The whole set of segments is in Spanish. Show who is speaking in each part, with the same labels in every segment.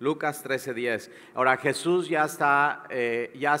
Speaker 1: Lucas 13:10. Ahora Jesús ya está, eh, ya,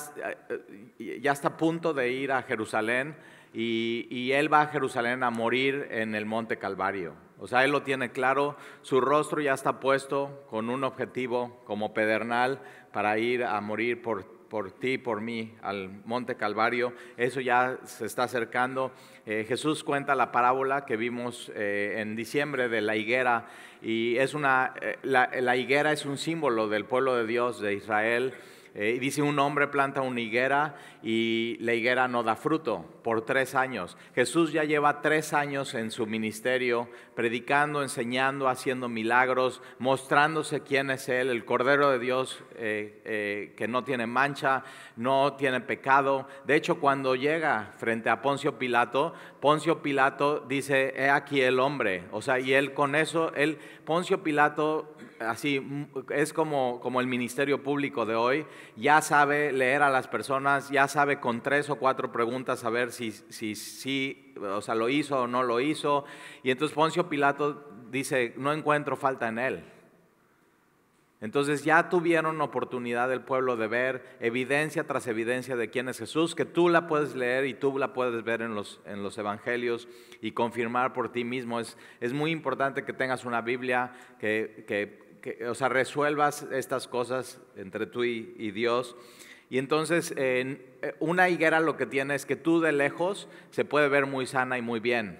Speaker 1: eh, ya está a punto de ir a Jerusalén y, él va a Jerusalén a morir en el monte Calvario. O sea, él lo tiene claro, su rostro ya está puesto con un objetivo como pedernal para ir a morir por, por ti, por mí, al monte Calvario. Eso ya se está acercando. Eh, Jesús cuenta la parábola que vimos en diciembre de la higuera y es una, eh, la, higuera es un símbolo del pueblo de Dios, de Israel. Eh, y dice, un hombre planta una higuera y la higuera no da fruto por tres años. Jesús ya lleva tres años en su ministerio, predicando, enseñando, haciendo milagros, mostrándose quién es Él, el Cordero de Dios eh, que no tiene mancha, no tiene pecado. De hecho, cuando llega frente a Poncio Pilato, Poncio Pilato dice, he aquí el hombre. O sea, y él con eso, él, Poncio Pilato, así, es como, como el ministerio público de hoy, ya sabe leer a las personas, ya sabe con tres o cuatro preguntas saber si, si, si, o sea, lo hizo o no lo hizo. Y entonces Poncio Pilato dice, no encuentro falta en él. Entonces ya tuvieron oportunidad el pueblo de ver evidencia tras evidencia de quién es Jesús, que tú la puedes leer y tú la puedes ver en los, en los evangelios y confirmar por ti mismo. Es, es muy importante que tengas una Biblia, que, o sea, resuelvas estas cosas entre tú y, Dios. Y entonces eh, una higuera lo que tiene es que tú de lejos se puede ver muy sana y muy bien.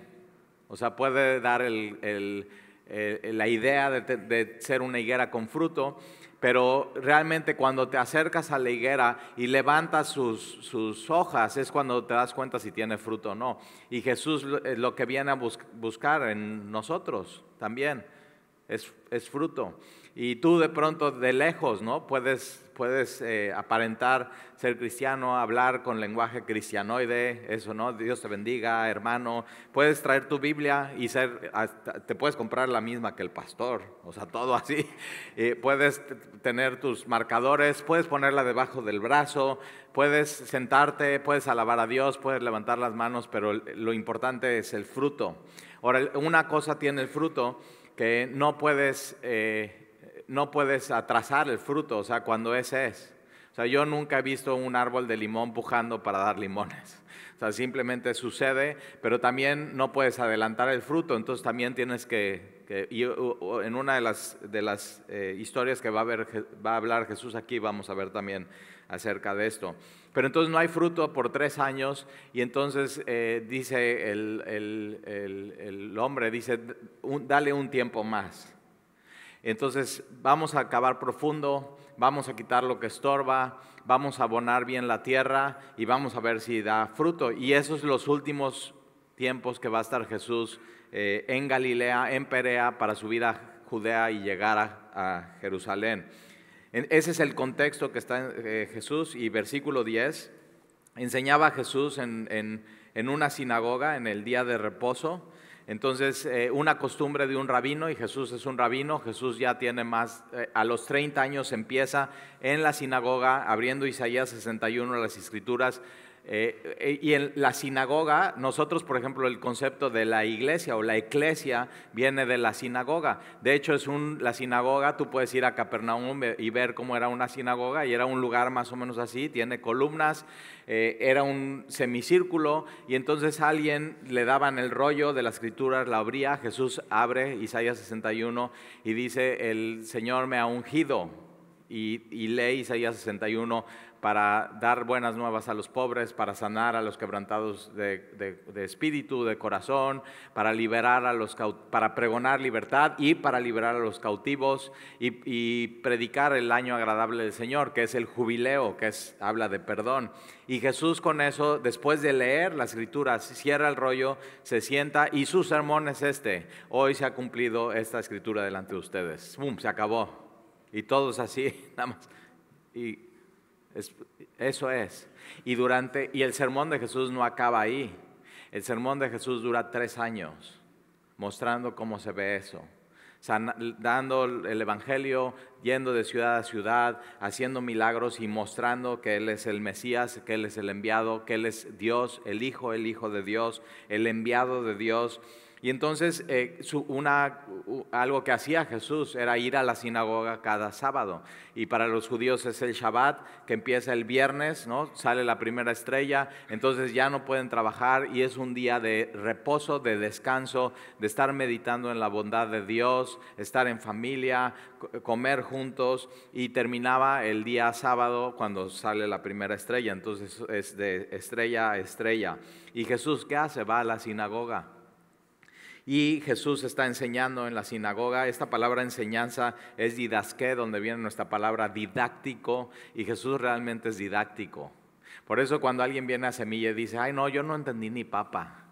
Speaker 1: O sea, puede dar el eh, la idea de, ser una higuera con fruto, pero realmente cuando te acercas a la higuera y levantas sus, hojas es cuando te das cuenta si tiene fruto o no. Y Jesús es eh, lo que viene a buscar en nosotros también es fruto y tú de pronto de lejos, ¿no? Puedes, puedes eh, aparentar ser cristiano, hablar con lenguaje cristianoide, eso, ¿no? Dios te bendiga, hermano. Puedes traer tu Biblia y ser, te puedes comprar la misma que el pastor, o sea, todo así. Eh, puedes tener tus marcadores, puedes ponerla debajo del brazo, puedes sentarte, puedes alabar a Dios, puedes levantar las manos, pero lo importante es el fruto. Ahora, una cosa tiene el fruto que no puedes... Eh, no puedes atrasar el fruto, o sea, cuando ese es. O sea, yo nunca he visto un árbol de limón pujando para dar limones. O sea, simplemente sucede, pero también no puedes adelantar el fruto, entonces también tienes que... en una de las, de las eh, historias que va a, ver, va a hablar Jesús aquí, vamos a ver también acerca de esto. Pero entonces no hay fruto por tres años y entonces eh, dice el, hombre, dice, dale un tiempo más. Entonces vamos a acabar profundo, vamos a quitar lo que estorba, vamos a abonar bien la tierra y vamos a ver si da fruto. Y esos son los últimos tiempos que va a estar Jesús eh, en Galilea, en Perea, para subir a Judea y llegar a, Jerusalén. ese es el contexto que está en, eh, Jesús y versículo 10. Enseñaba a Jesús en una sinagoga en el día de reposo entonces, eh, una costumbre de un rabino, y Jesús es un rabino, Jesús ya tiene más, eh, a los 30 años empieza en la sinagoga, abriendo Isaías 61 las escrituras, eh, eh, y en la sinagoga, nosotros, por ejemplo, el concepto de la iglesia o la eclesia viene de la sinagoga. De hecho, es un, la sinagoga, tú puedes ir a Capernaum y ver cómo era una sinagoga, y era un lugar más o menos así, tiene columnas, eh, era un semicírculo, y entonces alguien le daban el rollo de las escrituras, la abría, Jesús abre Isaías 61 y dice, el Señor me ha ungido, y, y lee Isaías 61 para dar buenas nuevas a los pobres, para sanar a los quebrantados de, espíritu, de corazón, para liberar a los para pregonar libertad y para liberar a los cautivos y, predicar el año agradable del Señor, que es el jubileo, que es habla de perdón. Y Jesús con eso, después de leer la Escritura, cierra el rollo, se sienta y su sermón es este: hoy se ha cumplido esta escritura delante de ustedes. ¡Bum! Se acabó y todos así, nada más. Y eso es. Y, durante, y el sermón de Jesús no acaba ahí. El sermón de Jesús dura tres años, mostrando cómo se ve eso. dando el Evangelio, yendo de ciudad a ciudad, haciendo milagros y mostrando que Él es el Mesías, que Él es el enviado, que Él es Dios, el Hijo, el Hijo de Dios, el enviado de Dios. Y entonces eh, algo que hacía Jesús era ir a la sinagoga cada sábado. Y para los judíos es el Shabbat, que empieza el viernes, ¿no? sale la primera estrella, entonces ya no pueden trabajar y es un día de reposo, de descanso, de estar meditando en la bondad de Dios, estar en familia, comer juntos y terminaba el día sábado cuando sale la primera estrella. Entonces es de estrella a estrella. ¿Y Jesús qué hace? Va a la sinagoga y Jesús está enseñando en la sinagoga. Esta palabra enseñanza es didasqué, donde viene nuestra palabra didáctico. Y Jesús realmente es didáctico. Por eso cuando alguien viene a semilla y dice, ay no, yo no entendí ni papa.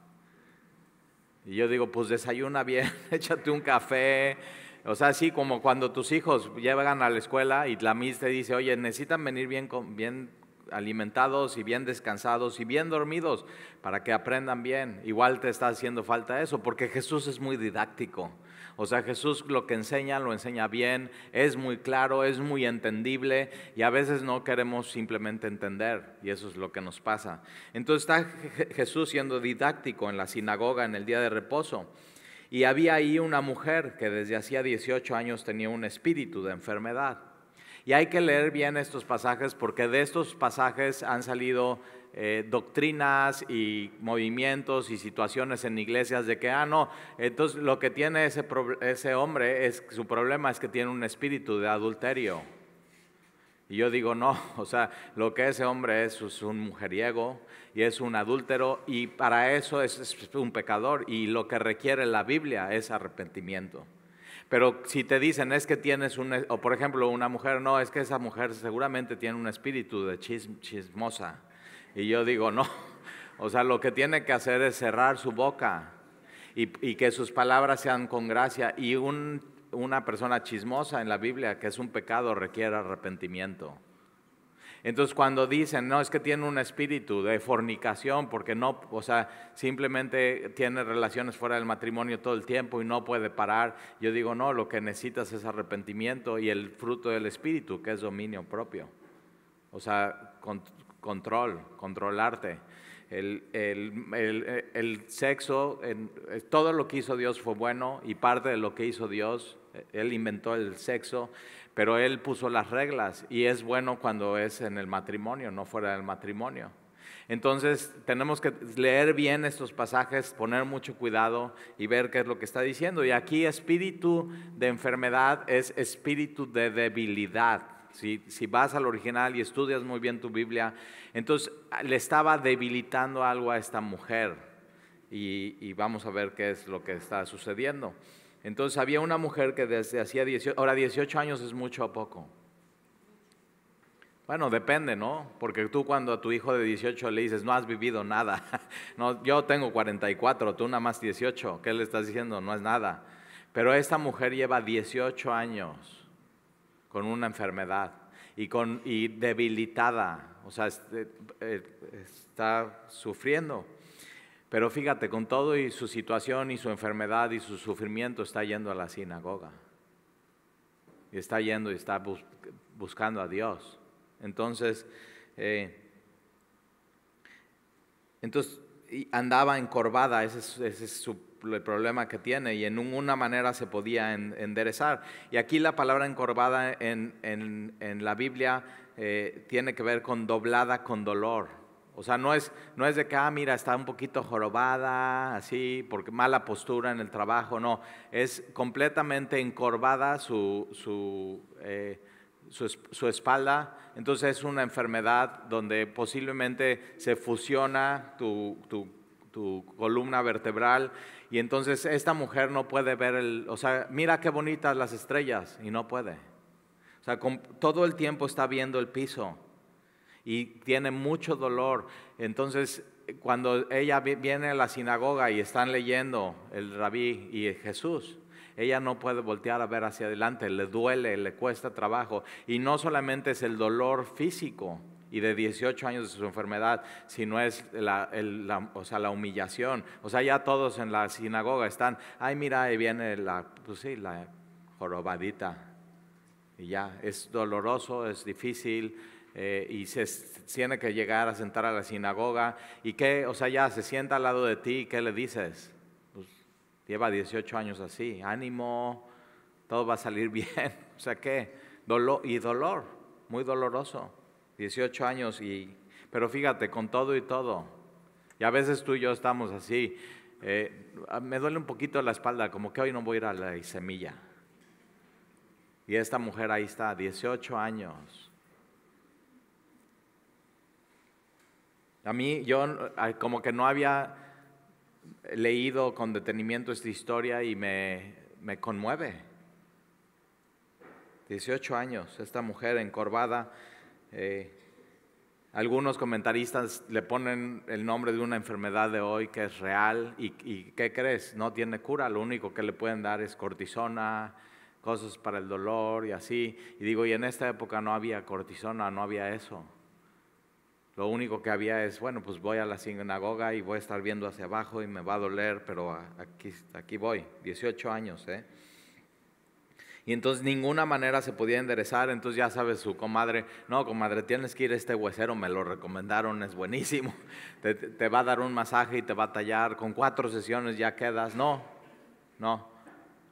Speaker 1: Y yo digo, pues desayuna bien, échate un café. O sea, así como cuando tus hijos llegan a la escuela y la te dice, oye, necesitan venir bien, bien alimentados y bien descansados y bien dormidos para que aprendan bien. Igual te está haciendo falta eso, porque Jesús es muy didáctico. O sea, Jesús lo que enseña lo enseña bien, es muy claro, es muy entendible y a veces no queremos simplemente entender y eso es lo que nos pasa. Entonces está Jesús siendo didáctico en la sinagoga en el día de reposo y había ahí una mujer que desde hacía 18 años tenía un espíritu de enfermedad. Y hay que leer bien estos pasajes porque de estos pasajes han salido eh, doctrinas y movimientos y situaciones en iglesias de que, ah, no, entonces lo que tiene ese, ese hombre, es, su problema es que tiene un espíritu de adulterio. Y yo digo, no, o sea, lo que ese hombre es es un mujeriego y es un adúltero y para eso es un pecador y lo que requiere la Biblia es arrepentimiento. Pero si te dicen, es que tienes un, e-", o por ejemplo una mujer, no, es que esa mujer seguramente tiene un espíritu de chismosa. Y yo digo, no, o sea, lo que tiene que hacer es cerrar su boca y, y que sus palabras sean con gracia. Y un, una persona chismosa en la Biblia, que es un pecado, requiere arrepentimiento. Entonces cuando dicen, no, es que tiene un espíritu de fornicación porque no, o sea, simplemente tiene relaciones fuera del matrimonio todo el tiempo y no puede parar, yo digo, no, lo que necesitas es arrepentimiento y el fruto del espíritu, que es dominio propio. O sea, control, controlarte. el, el, el, sexo, eh, todo lo que hizo Dios fue bueno y parte de lo que hizo Dios, eh, Él inventó el sexo pero Él puso las reglas y es bueno cuando es en el matrimonio, no fuera del matrimonio. Entonces tenemos que leer bien estos pasajes, poner mucho cuidado y ver qué es lo que está diciendo. Y aquí espíritu de enfermedad es espíritu de debilidad. Si, vas al original y estudias muy bien tu Biblia, entonces le estaba debilitando algo a esta mujer. y vamos a ver qué es lo que está sucediendo. Entonces había una mujer que desde hacía 18, ahora 18 años es mucho o poco. Bueno, depende, ¿no? Porque tú cuando a tu hijo de 18 le dices, no has vivido nada, no, yo tengo 44, tú nada más 18, ¿qué le estás diciendo? No es nada. Pero esta mujer lleva 18 años con una enfermedad y, con, y debilitada, o sea, eh, eh, está sufriendo. Pero fíjate, con todo y su situación y su enfermedad y su sufrimiento, está yendo a la sinagoga. Y está yendo y está buscando a Dios. Entonces, eh, entonces andaba encorvada, ese es, el problema que tiene, y en una manera se podía enderezar. Y aquí la palabra encorvada en, la Biblia eh, tiene que ver con doblada con dolor. O sea, no es, no es de que, ah, mira, está un poquito jorobada, así, porque mala postura en el trabajo, no. Es completamente encorvada su, su, eh, espalda. Entonces es una enfermedad donde posiblemente se fusiona tu, columna vertebral y entonces esta mujer no puede ver el, o sea, mira qué bonitas las estrellas y no puede. O sea, todo el tiempo está viendo el piso y tiene mucho dolor. Entonces, cuando ella viene a la sinagoga y están leyendo el rabí y Jesús, ella no puede voltear a ver hacia adelante, le duele, le cuesta trabajo. Y no solamente es el dolor físico y de 18 años de su enfermedad, sino es la, o sea, la humillación. O sea, ya todos en la sinagoga están, ay mira, ahí viene la, pues la jorobadita. Y ya, es doloroso, es difícil, eh, y se tiene que llegar a sentar a la sinagoga. ¿Y que O sea, ya se sienta al lado de ti, ¿qué le dices? Pues, lleva 18 años así, ánimo, todo va a salir bien. O sea, que Dolor, y dolor, muy doloroso. 18 años y... Pero fíjate, con todo y todo. Y a veces tú y yo estamos así. Eh, me duele un poquito la espalda, como que hoy no voy a ir a la semilla. Y esta mujer ahí está, 18 años. A mí, yo como que no había leído con detenimiento esta historia y me, conmueve. 18 años, esta mujer encorvada. Eh, algunos comentaristas le ponen el nombre de una enfermedad de hoy que es real y, y, ¿qué crees? No tiene cura, lo único que le pueden dar es cortisona, cosas para el dolor y así. Y digo, y en esta época no había cortisona, no había eso. Lo único que había es, bueno, pues voy a la sinagoga y voy a estar viendo hacia abajo y me va a doler, pero aquí, aquí voy, 18 años, ¿eh? Y entonces ninguna manera se podía enderezar, entonces ya sabes su comadre, no, comadre, tienes que ir a este huesero, me lo recomendaron, es buenísimo, te, va a dar un masaje y te va a tallar, con cuatro sesiones ya quedas, no, no,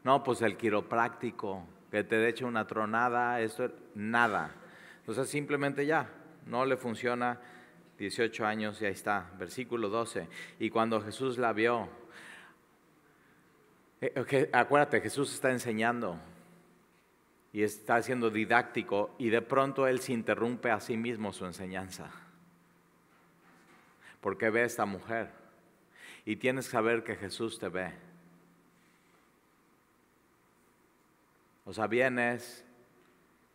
Speaker 1: no, pues el quiropráctico, que te eche una tronada, esto, nada. Entonces simplemente ya, no le funciona 18 años, ya está, versículo 12. Y cuando Jesús la vio, eh, acuérdate, Jesús está enseñando y está siendo didáctico y de pronto él se interrumpe a sí mismo su enseñanza. Porque ve a esta mujer y tienes que saber que Jesús te ve. O sea, vienes,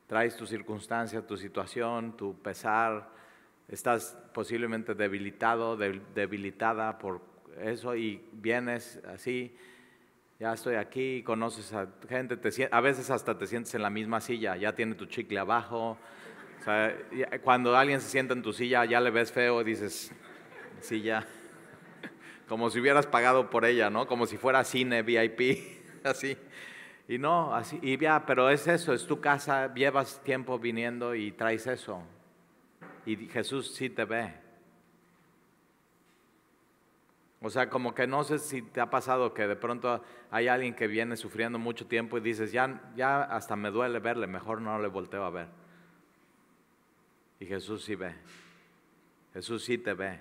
Speaker 1: traes tu circunstancia, tu situación, tu pesar, estás posiblemente debilitado, debilitada por eso y vienes así, ya estoy aquí, conoces a gente, a veces hasta te sientes en la misma silla, ya tiene tu chicle abajo. cuando alguien se sienta en tu silla, ya le ves feo, dices, silla, como si hubieras pagado por ella, ¿no? Como si fuera cine VIP, así. Y no, así, y ya, pero es eso, es tu casa, llevas tiempo viniendo y traes eso y Jesús sí te ve. O sea, como que no sé si te ha pasado que de pronto hay alguien que viene sufriendo mucho tiempo y dices, ya, ya hasta me duele verle, mejor no le volteo a ver. Y Jesús sí ve, Jesús sí te ve.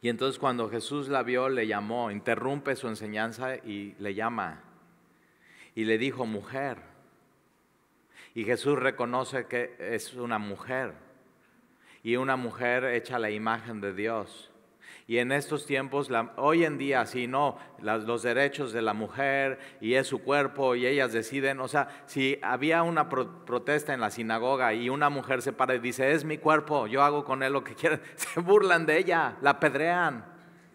Speaker 1: Y entonces cuando Jesús la vio, le llamó, interrumpe su enseñanza y le llama. Y le dijo, mujer, y Jesús reconoce que es una mujer y una mujer hecha la imagen de Dios. Y en estos tiempos, hoy en día, si no, los derechos de la mujer y es su cuerpo y ellas deciden, o sea, si había una protesta en la sinagoga y una mujer se para y dice, es mi cuerpo, yo hago con él lo que quiera, se burlan de ella, la pedrean,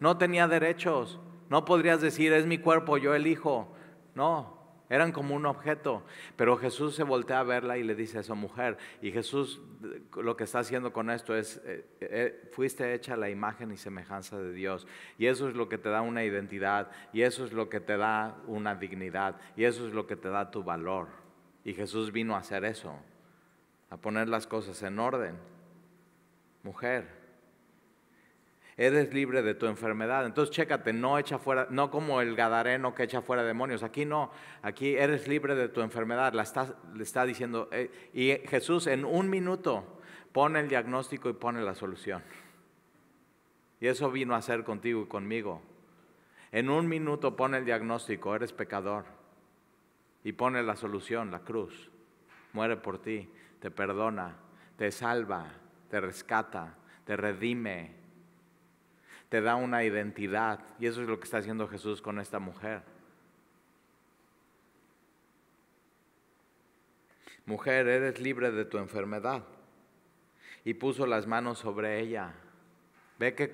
Speaker 1: no tenía derechos, no podrías decir, es mi cuerpo, yo elijo, no, eran como un objeto. Pero Jesús se voltea a verla y le dice a esa mujer. Y Jesús lo que está haciendo con esto es, eh, eh, fuiste hecha la imagen y semejanza de Dios. Y eso es lo que te da una identidad. Y eso es lo que te da una dignidad. Y eso es lo que te da tu valor. Y Jesús vino a hacer eso, a poner las cosas en orden. Mujer, eres libre de tu enfermedad. Entonces, chécate, no echa fuera, no como el gadareno que echa fuera demonios. Aquí no, aquí eres libre de tu enfermedad. le está diciendo. Eh, y Jesús en un minuto pone el diagnóstico y pone la solución. Y eso vino a ser contigo y conmigo. En un minuto pone el diagnóstico, eres pecador. Y pone la solución, la cruz. Muere por ti, te perdona, te salva, te rescata, te redime, te da una identidad. Y eso es lo que está haciendo Jesús con esta mujer. Mujer, eres libre de tu enfermedad. Y puso las manos sobre ella. Ve que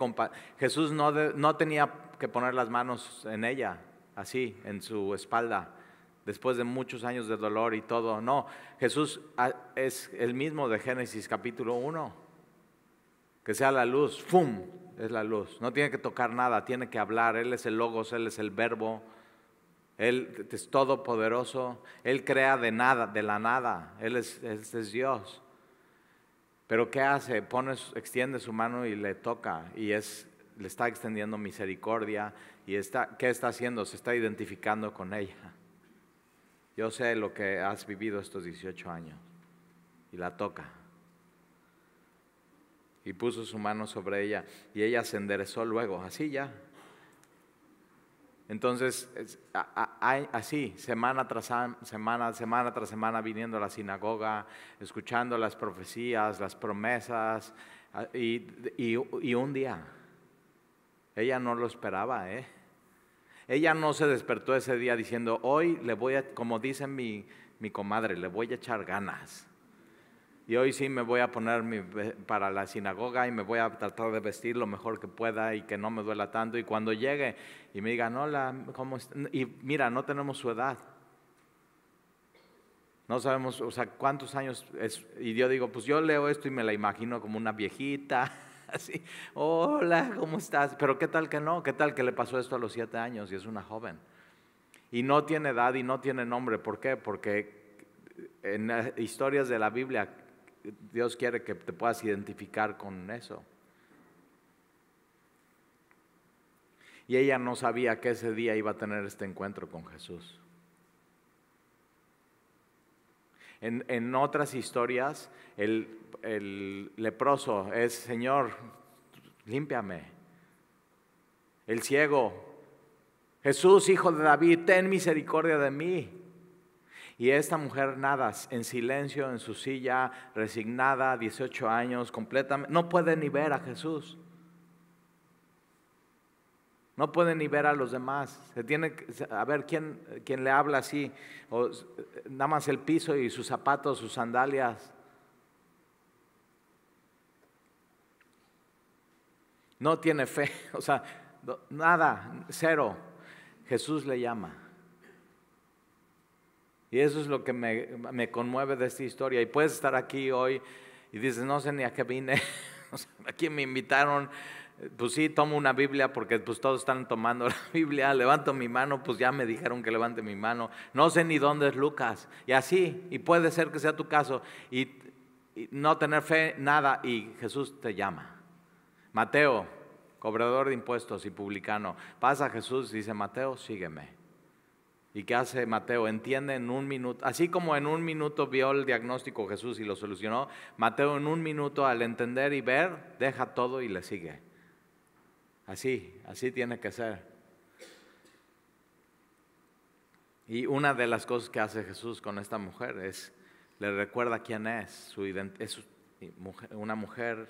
Speaker 1: Jesús no, no tenía que poner las manos en ella, así, en su espalda, después de muchos años de dolor y todo. No, Jesús ah, es el mismo de Génesis capítulo 1. Que sea la luz, ¡fum! es la luz. No tiene que tocar nada, tiene que hablar. Él es el logos, Él es el verbo. Él es todopoderoso. Él crea de nada, de la nada. Él es, Dios. Pero ¿qué hace? Pone, extiende su mano y le toca. Y es, le está extendiendo misericordia. ¿Y está, qué está haciendo? Se está identificando con ella. Yo sé lo que has vivido estos 18 años. Y la toca y puso su mano sobre ella y ella se enderezó luego, así ya. Entonces, así, semana tras semana, semana tras semana, viniendo a la sinagoga, escuchando las profecías, las promesas, y, un día, ella no lo esperaba, ¿eh? Ella no se despertó ese día diciendo, hoy le voy a, como dice mi, mi comadre, le voy a echar ganas y hoy sí me voy a poner para la sinagoga y me voy a tratar de vestir lo mejor que pueda y que no me duela tanto. Y cuando llegue y me digan, hola, ¿cómo está? Y mira, no tenemos su edad. No sabemos, o sea, cuántos años es. Y yo digo, pues yo leo esto y me la imagino como una viejita, así, hola, ¿cómo estás? Pero ¿qué tal que no? ¿Qué tal que le pasó esto a los siete años y es una joven? Y no tiene edad y no tiene nombre. ¿Por qué? Porque en eh, historias de la Biblia Dios quiere que te puedas identificar con eso. Y ella no sabía que ese día iba a tener este encuentro con Jesús. En, otras historias, el, el leproso es, Señor, límpiame. El ciego, Jesús, hijo de David, ten misericordia de mí. Y esta mujer nada, en silencio, en su silla, resignada, 18 años, completamente, no puede ni ver a Jesús. No puede ni ver a los demás. Se tiene a ver quién, quién le habla así. O, nada más el piso y sus zapatos, sus sandalias. No tiene fe, o sea, nada, cero. Jesús le llama. Y eso es lo que me, conmueve de esta historia. Y puedes estar aquí hoy y dices, no sé ni a qué vine, a quién me invitaron. Pues sí, tomo una Biblia porque pues todos están tomando la Biblia, levanto mi mano, pues ya me dijeron que levante mi mano, no sé ni dónde es Lucas, y así, y puede ser que sea tu caso, y, no tener fe, nada, y Jesús te llama. Mateo, cobrador de impuestos y publicano, pasa Jesús y dice, Mateo, sígueme. ¿Y qué hace Mateo? Entiende en un minuto, así como en un minuto vio el diagnóstico Jesús y lo solucionó, Mateo en un minuto al entender y ver, deja todo y le sigue. Así, así tiene que ser. Y una de las cosas que hace Jesús con esta mujer es, le recuerda quién es, su es una mujer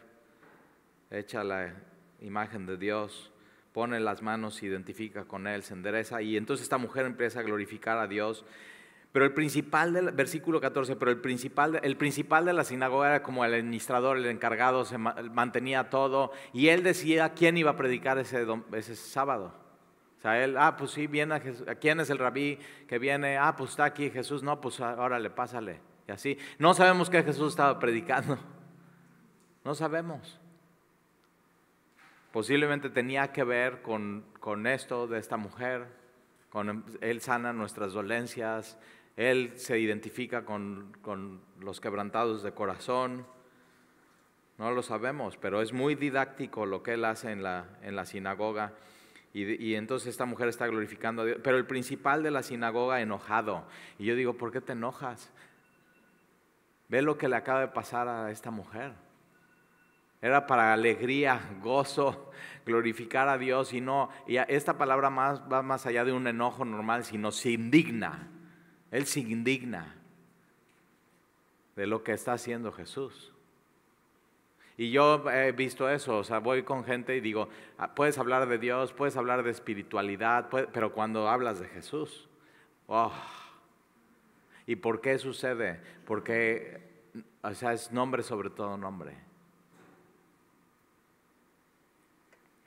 Speaker 1: hecha la imagen de Dios, pone las manos, se identifica con él, se endereza y entonces esta mujer empieza a glorificar a Dios. Pero el principal del versículo 14, pero el principal, el principal de la sinagoga era como el administrador, el encargado, se mantenía todo y él decía quién iba a predicar ese, ese sábado. O sea, él, ah, pues sí, viene a Jesús. ¿Quién es el rabí que viene? Ah, pues está aquí Jesús. No, pues ahora le pásale. Y así. No sabemos que Jesús estaba predicando. No sabemos. Posiblemente tenía que ver con, esto de esta mujer, con, Él sana nuestras dolencias, Él se identifica con, los quebrantados de corazón. No lo sabemos, pero es muy didáctico lo que Él hace en la, sinagoga. Y, y, entonces esta mujer está glorificando a Dios. Pero el principal de la sinagoga enojado. Y yo digo, ¿por qué te enojas? Ve lo que le acaba de pasar a esta mujer. Era para alegría, gozo, glorificar a Dios y no, y esta palabra más, va más allá de un enojo normal, sino se indigna. Él se indigna de lo que está haciendo Jesús. Y yo he visto eso, o sea, voy con gente y digo, ah, puedes hablar de Dios, puedes hablar de espiritualidad, pero cuando hablas de Jesús, oh, ¿y por qué sucede? Porque, o sea, es nombre sobre todo nombre.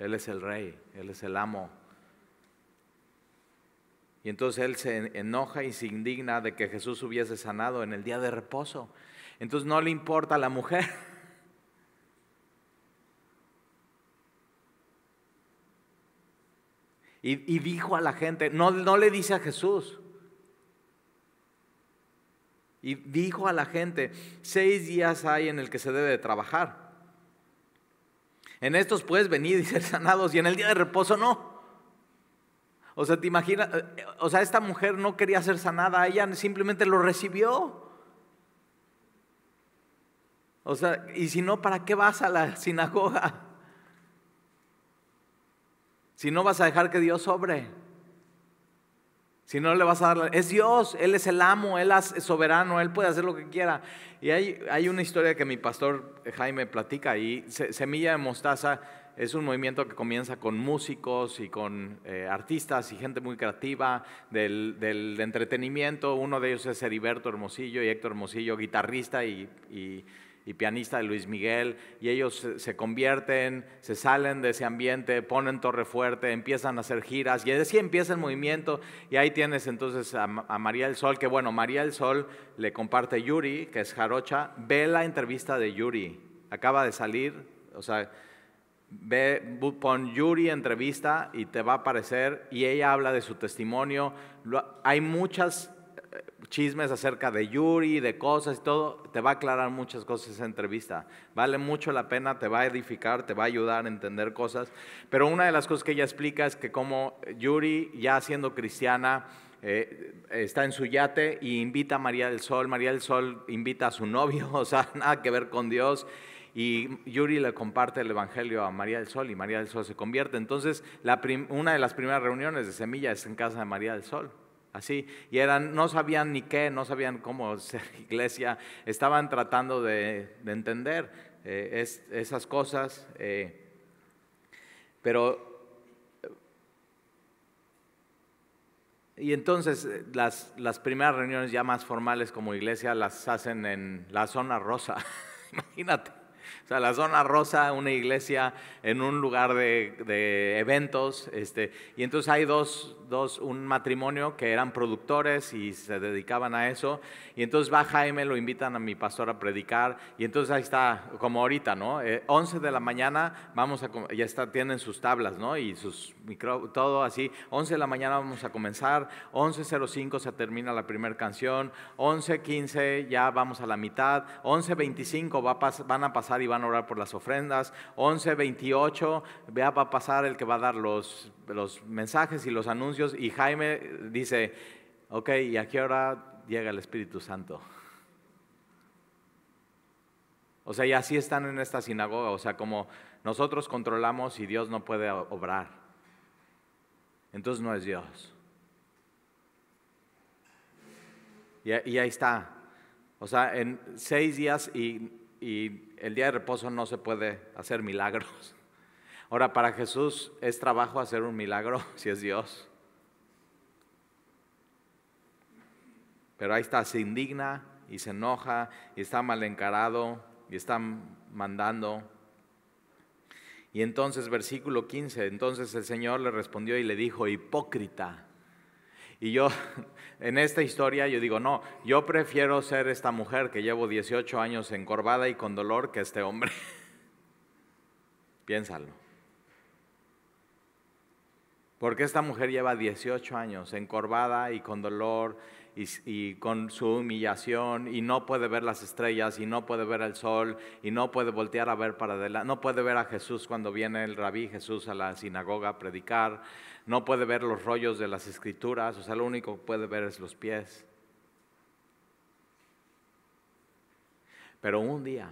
Speaker 1: Él es el rey, Él es el amo. Y entonces Él se enoja y se indigna de que Jesús hubiese sanado en el día de reposo. Entonces no le importa a la mujer. Y, dijo a la gente, no, no le dice a Jesús, y dijo a la gente, seis días hay en el que se debe de trabajar. En estos puedes venir y ser sanados y en el día de reposo no. O sea, te imaginas, o sea, esta mujer no quería ser sanada, ella simplemente lo recibió. O sea, y si no, ¿para qué vas a la sinagoga? Si no vas a dejar que Dios sobre. Si no le vas a dar, la... es Dios, Él es el amo, Él es soberano, Él puede hacer lo que quiera. Y hay, hay una historia que mi pastor Jaime platica y Semilla de Mostaza es un movimiento que comienza con músicos y con eh, artistas y gente muy creativa del, entretenimiento. Uno de ellos es Heriberto Hermosillo y Héctor Hermosillo, guitarrista y y pianista de Luis Miguel, y ellos se convierten, se salen de ese ambiente, ponen torre fuerte, empiezan a hacer giras, y así empieza el movimiento, y ahí tienes entonces a, María del Sol, que bueno, María del Sol le comparte Yuri, que es jarocha, ve la entrevista de Yuri, acaba de salir, o sea, ve, pon Yuri entrevista y te va a aparecer, y ella habla de su testimonio, hay muchas chismes acerca de Yuri, de cosas y todo, te va a aclarar muchas cosas esa entrevista. Vale mucho la pena, te va a edificar, te va a ayudar a entender cosas. Pero una de las cosas que ella explica es que como Yuri, ya siendo cristiana, eh, está en su yate y invita a María del Sol. María del Sol invita a su novio, o sea, nada que ver con Dios. Y Yuri le comparte el Evangelio a María del Sol y María del Sol se convierte. Entonces, una de las primeras reuniones de Semilla es en casa de María del Sol así, y eran, no sabían ni qué, no sabían cómo ser iglesia, estaban tratando de, entender eh, esas cosas, eh, pero... Y entonces eh, las, las primeras reuniones ya más formales como iglesia las hacen en la zona rosa, imagínate o sea, la zona rosa, una iglesia en un lugar de, eventos. Este, y entonces hay dos, un matrimonio que eran productores y se dedicaban a eso. Y entonces va Jaime, lo invitan a mi pastor a predicar. Y entonces ahí está, como ahorita, ¿no? 11 eh, de la mañana vamos a, ya está, tienen sus tablas, ¿no? Y sus micro, todo así. 11 de la mañana vamos a comenzar. 11.05 se termina la primera canción. 11.15 ya vamos a la mitad. 11.25 va, van a pasar y van a orar por las ofrendas. 11, 28, vea, va a pasar el que va a dar los, los mensajes y los anuncios. Y Jaime dice, ok, ¿y a qué hora llega el Espíritu Santo? O sea, y así están en esta sinagoga. O sea, como nosotros controlamos y Dios no puede obrar. Entonces no es Dios. Y, ahí está. O sea, en seis días y el día de reposo no se puede hacer milagros. Ahora, para Jesús es trabajo hacer un milagro si es Dios. Pero ahí está, se indigna y se enoja y está mal encarado y está mandando. Y entonces, versículo 15, entonces el Señor le respondió y le dijo, hipócrita. Y yo, en esta historia, yo digo, no, yo prefiero ser esta mujer que llevo 18 años encorvada y con dolor que este hombre. Piénsalo. Porque esta mujer lleva 18 años encorvada y con dolor y, con su humillación y no puede ver las estrellas y no puede ver el sol y no puede voltear a ver para adelante, no puede ver a Jesús cuando viene el rabí Jesús a la sinagoga a predicar, no puede ver los rollos de las escrituras, o sea, lo único que puede ver es los pies. Pero un día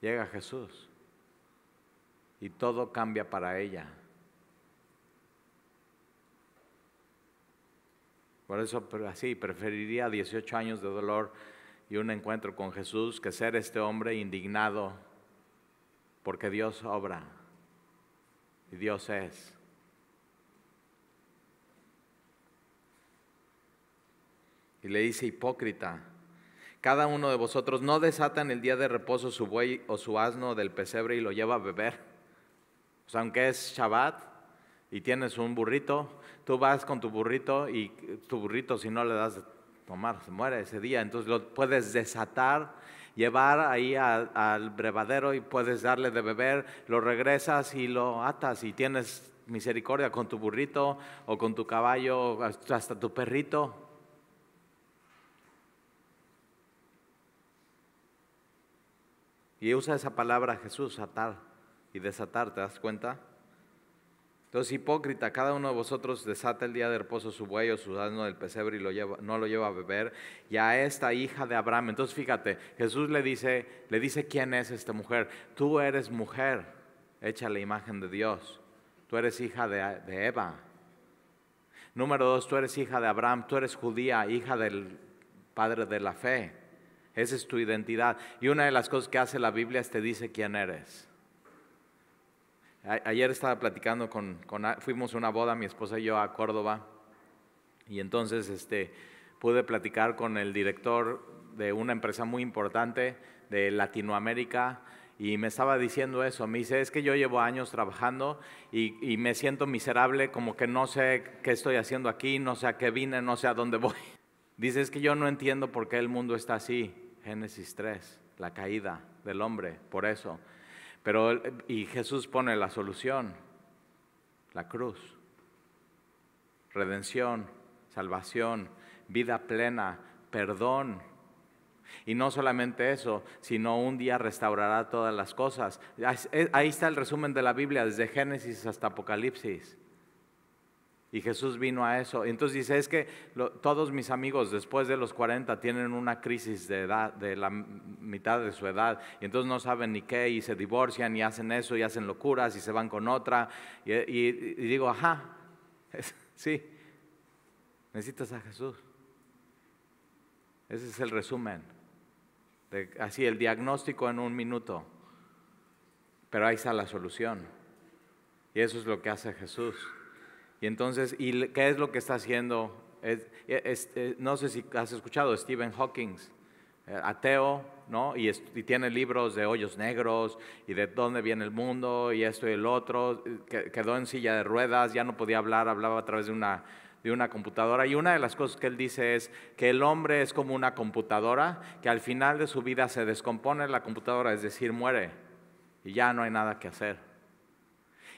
Speaker 1: llega Jesús y todo cambia para ella. Por eso así preferiría 18 años de dolor y un encuentro con Jesús que ser este hombre indignado porque Dios obra y Dios es. Y le dice, hipócrita, cada uno de vosotros no desata en el día de reposo su buey o su asno del pesebre y lo lleva a beber. O sea, aunque es Shabbat y tienes un burrito, tú vas con tu burrito y tu burrito si no le das de tomar, se muere ese día. Entonces lo puedes desatar, llevar ahí al brevadero y puedes darle de beber, lo regresas y lo atas y tienes misericordia con tu burrito o con tu caballo, hasta tu perrito. Y usa esa palabra Jesús, atar y desatar, ¿te das cuenta? Entonces, hipócrita, cada uno de vosotros desata el día de reposo su buey o su asno del pesebre y lo lleva, no lo lleva a beber, y a esta hija de Abraham. Entonces, fíjate, Jesús le dice, le dice quién es esta mujer. Tú eres mujer, hecha la imagen de Dios. Tú eres hija de, de Eva. Número dos, tú eres hija de Abraham, tú eres judía, hija del padre de la fe. Esa es tu identidad. Y una de las cosas que hace la Biblia es te dice quién eres ayer estaba platicando con, fuimos a una boda, mi esposa y yo, a Córdoba, y entonces este, pude platicar con el director de una empresa muy importante de Latinoamérica, y me estaba diciendo eso. Me dice, es que yo llevo años trabajando y, y, me siento miserable, como que no sé qué estoy haciendo aquí, no sé a qué vine, no sé a dónde voy. Dice, es que yo no entiendo por qué el mundo está así. Génesis 3, la caída del hombre, por eso. Pero, y Jesús pone la solución, la cruz, redención, salvación, vida plena, perdón. Y no solamente eso, sino un día restaurará todas las cosas. Ahí está el resumen de la Biblia, desde Génesis hasta Apocalipsis. Y Jesús vino a eso. Entonces dice, es que todos mis amigos después de los 40 tienen una crisis de edad, de la mitad de su edad, y entonces no saben ni qué, y se divorcian, y hacen eso, y hacen locuras, y se van con otra. Y, digo, ajá, sí, necesitas a Jesús. Ese es el resumen. así, el diagnóstico en un minuto. Pero ahí está la solución. Y eso es lo que hace Jesús. Y entonces, qué es lo que está haciendo? E, e, no sé si has escuchado, Stephen Hawking, eh, ateo, ¿no? Y, tiene libros de hoyos negros y de dónde viene el mundo y esto y el otro. quedó en silla de ruedas, ya no podía hablar, hablaba a través de una, de una computadora. Y una de las cosas que él dice es que el hombre es como una computadora que al final de su vida se descompone la computadora, es decir, muere y ya no hay nada que hacer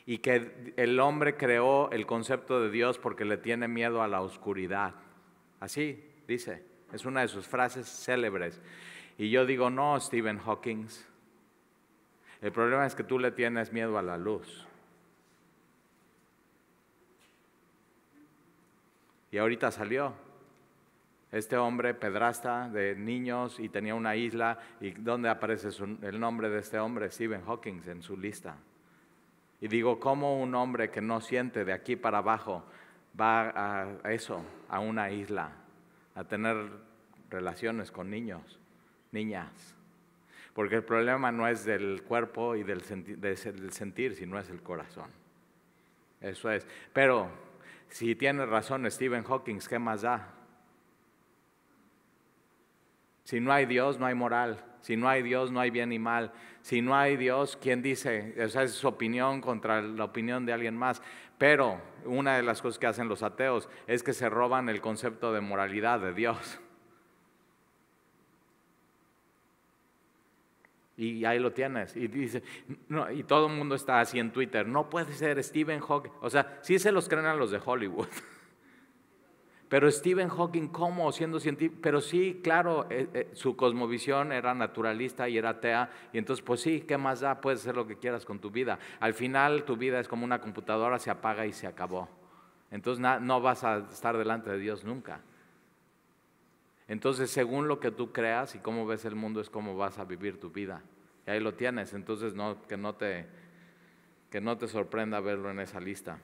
Speaker 1: y que el hombre creó el concepto de Dios porque le tiene miedo a la oscuridad. Así dice, es una de sus frases célebres. Y yo digo, no, Stephen Hawking, el problema es que tú le tienes miedo a la luz. Y ahorita salió, este hombre pedrasta de niños y tenía una isla. ¿Y dónde aparece el nombre de este hombre? Stephen Hawking en su lista. Y digo, ¿cómo un hombre que no siente de aquí para abajo va a eso, a una isla, a tener relaciones con niños, niñas? Porque el problema no es del cuerpo y del, sentir, sino es el corazón. Eso es. Pero si tiene razón Stephen Hawking, ¿qué más da? Si no hay Dios, no hay moral. Si no hay Dios, no hay bien y mal. Si no hay Dios, ¿quién dice? Esa es su opinión contra la opinión de alguien más. Pero una de las cosas que hacen los ateos es que se roban el concepto de moralidad de Dios. Y ahí lo tienes. Y dice, y todo el mundo está así en Twitter. No puede ser Stephen Hawking. O sea, sí se los creen a los de Hollywood. Pero Stephen Hawking, ¿cómo? Siendo científico. Pero sí, claro, eh, eh, su cosmovisión era naturalista y era atea. Y entonces, pues sí, ¿qué más da? Puedes hacer lo que quieras con tu vida. Al final, tu vida es como una computadora, se apaga y se acabó. Entonces, no vas a estar delante de Dios nunca. Entonces, según lo que tú creas y cómo ves el mundo, es cómo vas a vivir tu vida. Y ahí lo tienes. Entonces, no, que, que no te sorprenda verlo en esa lista.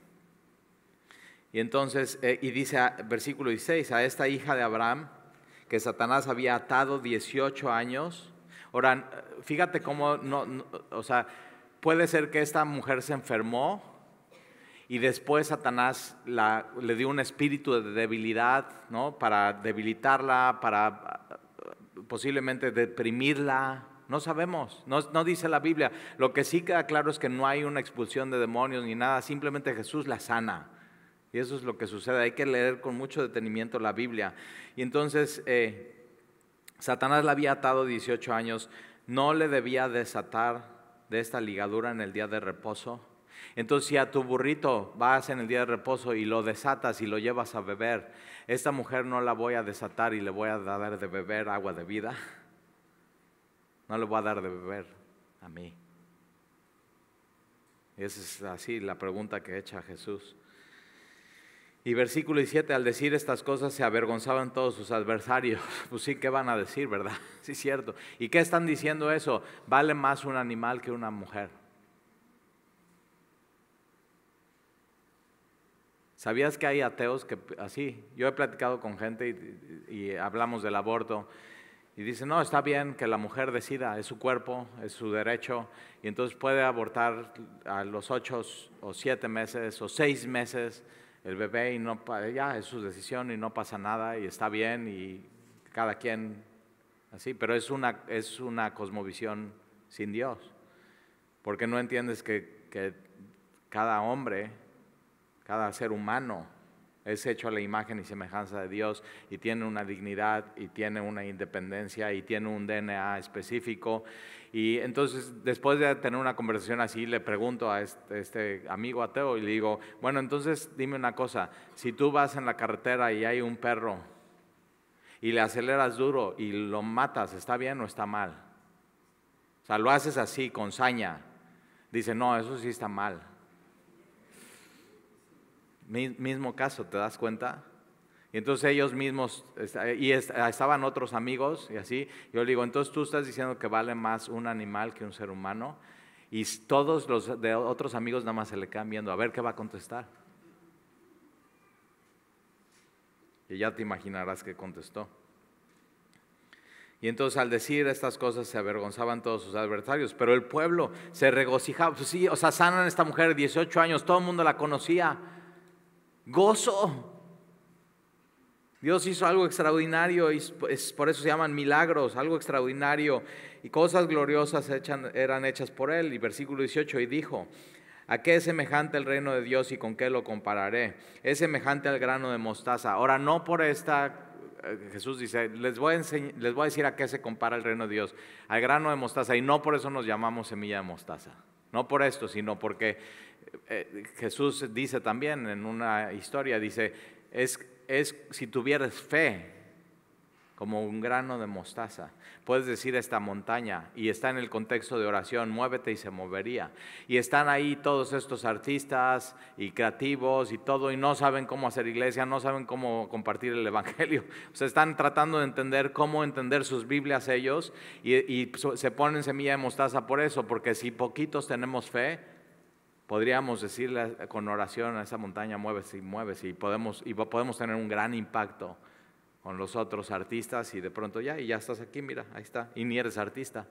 Speaker 1: Y entonces, eh, y dice, versículo 16, a esta hija de Abraham, que Satanás había atado 18 años. Ahora, fíjate cómo, o sea, puede ser que esta mujer se enfermó y después Satanás le dio un espíritu de debilidad, ¿no? Para debilitarla, para eh, posiblemente deprimirla. No sabemos, no, no, dice la Biblia. Lo que sí queda claro es que no hay una expulsión de demonios ni nada, simplemente Jesús la sana. Y eso es lo que sucede. Hay que leer con mucho detenimiento la Biblia. Y entonces, eh, Satanás la había atado 18 años. No le debía desatar de esta ligadura en el día de reposo. Entonces, si a tu burrito vas en el día de reposo y lo desatas y lo llevas a beber, esta mujer no la voy a desatar y le voy a dar de beber agua de vida. No le voy a dar de beber a mí. esa es así la pregunta que echa Jesús. Y versículo 17, al decir estas cosas se avergonzaban todos sus adversarios. Pues sí, ¿qué van a decir, verdad? Sí, cierto. ¿Y qué están diciendo eso? Vale más un animal que una mujer. ¿Sabías que hay ateos que así? Yo he platicado con gente y, y hablamos del aborto. Y dicen, no, está bien que la mujer decida, es su cuerpo, es su derecho, y entonces puede abortar a los ocho o siete meses o seis meses el bebé y no, ya es su decisión y no pasa nada y está bien y cada quien así, pero es una, es una cosmovisión sin Dios, porque no entiendes que, que cada hombre, cada ser humano es hecho a la imagen y semejanza de Dios y tiene una dignidad y tiene una independencia y tiene un DNA específico y entonces, después de tener una conversación así, le pregunto a este, este, amigo ateo y le digo, bueno, entonces dime una cosa, si tú vas en la carretera y hay un perro y le aceleras duro y lo matas, ¿está bien o está mal? O sea, lo haces así, con saña. Dice, no, eso sí está mal. Mismo caso, ¿te das cuenta? Y entonces ellos mismos, eh, y ah, estaban otros amigos y así, yo le digo, entonces tú estás diciendo que vale más un animal que un ser humano. Y todos los de otros amigos nada más se le quedan viendo a ver qué va a contestar. Y ya te imaginarás que contestó. Y entonces al decir estas cosas se avergonzaban todos sus adversarios, pero el pueblo se regocijaba. Pues sí, o sea, sanan a esta mujer de 18 años, todo el mundo la conocía. Gozo. Dios hizo algo extraordinario y por eso se llaman milagros, algo extraordinario y cosas gloriosas eran hechas por él. Y versículo 18, y dijo, ¿a qué es semejante el reino de Dios y con qué lo compararé? Es semejante al grano de mostaza. Ahora, no por esta eh, Jesús dice, les voy, a les voy, a decir a qué se compara el reino de Dios, al grano de mostaza, y no por eso nos llamamos semilla de mostaza, no por esto, sino porque eh, Jesús dice también en una historia, dice, es es si tuvieras fe, como un grano de mostaza. Puedes decir esta montaña y está en el contexto de oración, muévete y se movería. Y están ahí todos estos artistas y creativos y todo y no saben cómo hacer iglesia, no saben cómo compartir el Evangelio. se están tratando de entender cómo entender sus Biblias ellos y se ponen semilla de mostaza por eso, porque si poquitos tenemos fe, podríamos decirle con oración a esa montaña, mueves y mueves y podemos, y podemos tener un gran impacto con los otros artistas y de pronto ya, y ya estás aquí, mira, ahí está, y ni eres artista.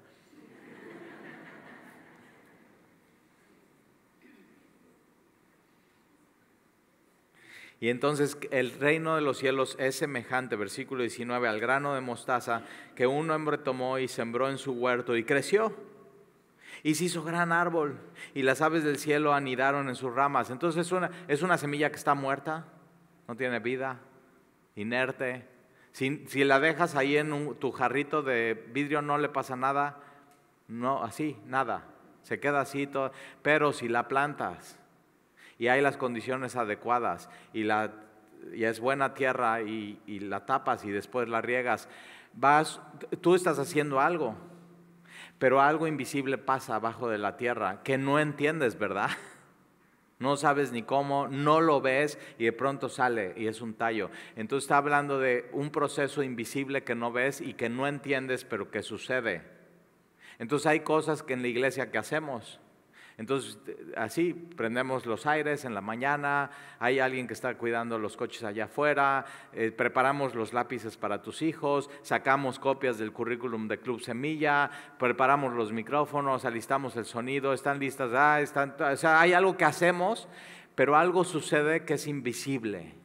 Speaker 1: Y entonces el reino de los cielos es semejante, versículo 19, al grano de mostaza que un hombre tomó y sembró en su huerto y creció y se hizo gran árbol y las aves del cielo anidaron en sus ramas. Entonces es una, semilla que está muerta, no tiene vida, inerte. Si, la dejas ahí en tu jarrito de vidrio no le pasa nada, no, así, nada. Se queda así todo. Pero si la plantas y hay las condiciones adecuadas y, y es buena tierra y, y la tapas y después la riegas, vas, tú estás haciendo algo pero algo invisible pasa abajo de la tierra que no entiendes, ¿verdad? No sabes ni cómo, no lo ves y de pronto sale y es un tallo. Entonces está hablando de un proceso invisible que no ves y que no entiendes, pero que sucede. Entonces hay cosas que en la iglesia que hacemos entonces, así prendemos los aires en la mañana, hay alguien que está cuidando los coches allá afuera, eh, preparamos los lápices para tus hijos, sacamos copias del currículum de Club Semilla, preparamos los micrófonos, alistamos el sonido, están listas, ah, están, hay algo que hacemos, pero algo sucede que es invisible